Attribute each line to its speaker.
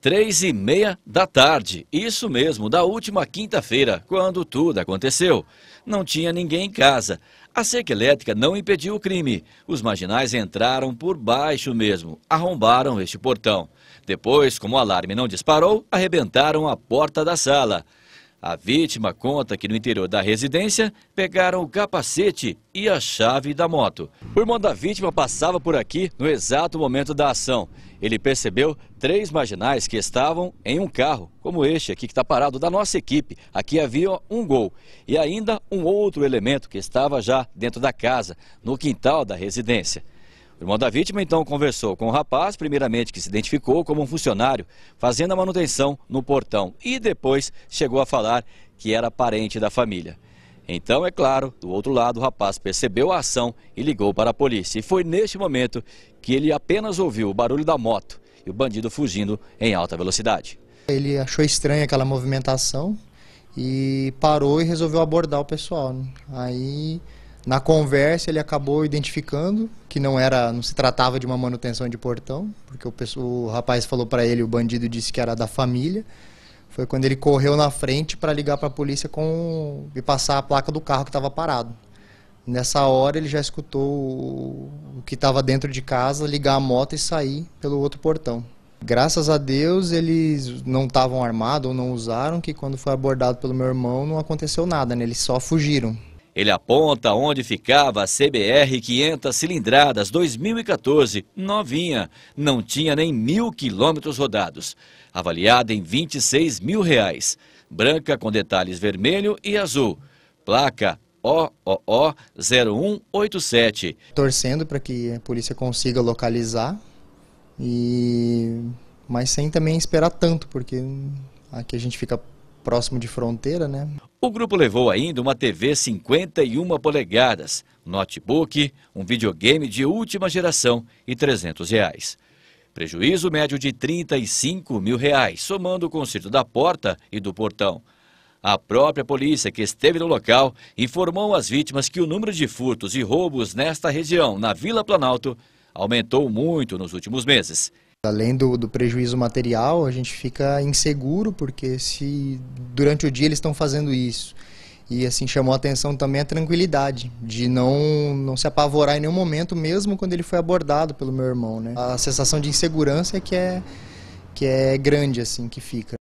Speaker 1: três e meia da tarde. Isso mesmo, da última quinta-feira, quando tudo aconteceu. Não tinha ninguém em casa. A seca elétrica não impediu o crime. Os marginais entraram por baixo mesmo, arrombaram este portão. Depois, como o alarme não disparou, arrebentaram a porta da sala. A vítima conta que no interior da residência pegaram o capacete e a chave da moto. O irmão da vítima passava por aqui no exato momento da ação. Ele percebeu três marginais que estavam em um carro, como este aqui que está parado, da nossa equipe. Aqui havia um gol e ainda um outro elemento que estava já dentro da casa, no quintal da residência. O irmão da vítima então conversou com o rapaz, primeiramente que se identificou como um funcionário fazendo a manutenção no portão e depois chegou a falar que era parente da família. Então, é claro, do outro lado, o rapaz percebeu a ação e ligou para a polícia. E foi neste momento que ele apenas ouviu o barulho da moto e o bandido fugindo em alta velocidade.
Speaker 2: Ele achou estranha aquela movimentação e parou e resolveu abordar o pessoal. Né? Aí na conversa ele acabou identificando que não era, não se tratava de uma manutenção de portão, porque o, pessoa, o rapaz falou para ele, o bandido disse que era da família. Foi quando ele correu na frente para ligar para a polícia com e passar a placa do carro que estava parado. Nessa hora ele já escutou o, o que estava dentro de casa ligar a moto e sair pelo outro portão. Graças a Deus eles não estavam armados ou não usaram, que quando foi abordado pelo meu irmão não aconteceu nada, né? eles só fugiram.
Speaker 1: Ele aponta onde ficava a CBR 500 cilindradas 2014, novinha, não tinha nem mil quilômetros rodados, avaliada em 26 mil reais, branca com detalhes vermelho e azul, placa OOO 0187. Torcendo
Speaker 2: para que a polícia consiga localizar e mas sem também esperar tanto, porque aqui a gente fica próximo de fronteira, né?
Speaker 1: O grupo levou ainda uma TV 51 polegadas, notebook, um videogame de última geração e 300 reais. Prejuízo médio de 35 mil reais, somando o conserto da porta e do portão. A própria polícia que esteve no local informou as vítimas que o número de furtos e roubos nesta região, na Vila Planalto, aumentou muito nos últimos meses.
Speaker 2: Além do, do prejuízo material, a gente fica inseguro, porque se durante o dia eles estão fazendo isso. E assim chamou a atenção também a tranquilidade, de não, não se apavorar em nenhum momento, mesmo quando ele foi abordado pelo meu irmão. Né? A sensação de insegurança é que é, que é grande, assim, que fica.